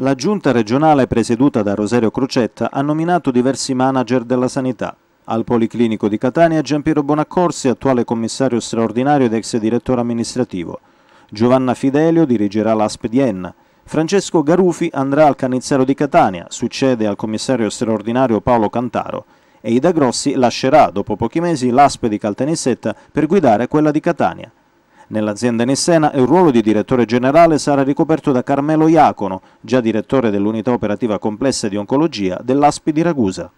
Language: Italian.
la giunta regionale presieduta da Rosario Crocetta ha nominato diversi manager della sanità. Al Policlinico di Catania Giampiero Bonaccorsi, attuale commissario straordinario ed ex direttore amministrativo. Giovanna Fidelio dirigerà l'ASP di Enna. Francesco Garufi andrà al Canizzaro di Catania, succede al commissario straordinario Paolo Cantaro e Ida Grossi lascerà dopo pochi mesi l'ASP di Caltanissetta per guidare quella di Catania. Nell'azienda Nissena il ruolo di direttore generale sarà ricoperto da Carmelo Iacono, già direttore dell'unità operativa complessa di oncologia dell'ASPI di Ragusa.